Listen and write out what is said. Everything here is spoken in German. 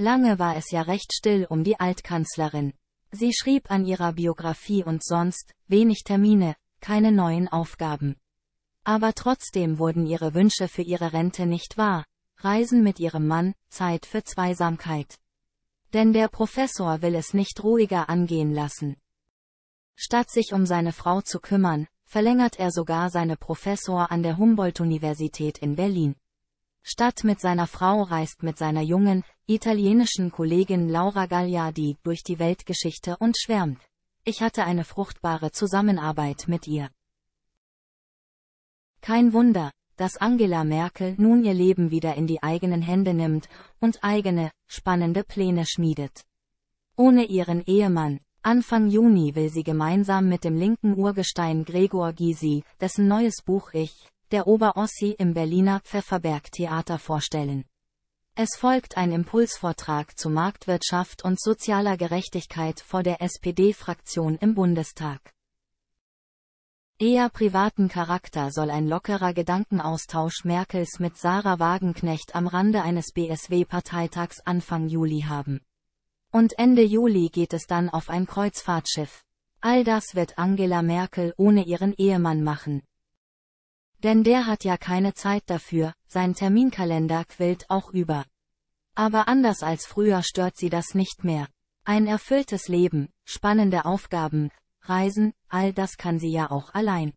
Lange war es ja recht still um die Altkanzlerin. Sie schrieb an ihrer Biografie und sonst, wenig Termine, keine neuen Aufgaben. Aber trotzdem wurden ihre Wünsche für ihre Rente nicht wahr. Reisen mit ihrem Mann, Zeit für Zweisamkeit. Denn der Professor will es nicht ruhiger angehen lassen. Statt sich um seine Frau zu kümmern, verlängert er sogar seine Professor an der Humboldt-Universität in Berlin. Statt mit seiner Frau reist mit seiner jungen, italienischen Kollegin Laura Gagliardi durch die Weltgeschichte und schwärmt. Ich hatte eine fruchtbare Zusammenarbeit mit ihr. Kein Wunder, dass Angela Merkel nun ihr Leben wieder in die eigenen Hände nimmt und eigene, spannende Pläne schmiedet. Ohne ihren Ehemann, Anfang Juni will sie gemeinsam mit dem linken Urgestein Gregor Gysi, dessen neues Buch Ich, der Oberossi im Berliner Pfefferberg Theater vorstellen. Es folgt ein Impulsvortrag zu Marktwirtschaft und sozialer Gerechtigkeit vor der SPD-Fraktion im Bundestag. Eher privaten Charakter soll ein lockerer Gedankenaustausch Merkels mit Sarah Wagenknecht am Rande eines BSW-Parteitags Anfang Juli haben. Und Ende Juli geht es dann auf ein Kreuzfahrtschiff. All das wird Angela Merkel ohne ihren Ehemann machen. Denn der hat ja keine Zeit dafür, sein Terminkalender quillt auch über aber anders als früher stört sie das nicht mehr. Ein erfülltes Leben, spannende Aufgaben, Reisen, all das kann sie ja auch allein.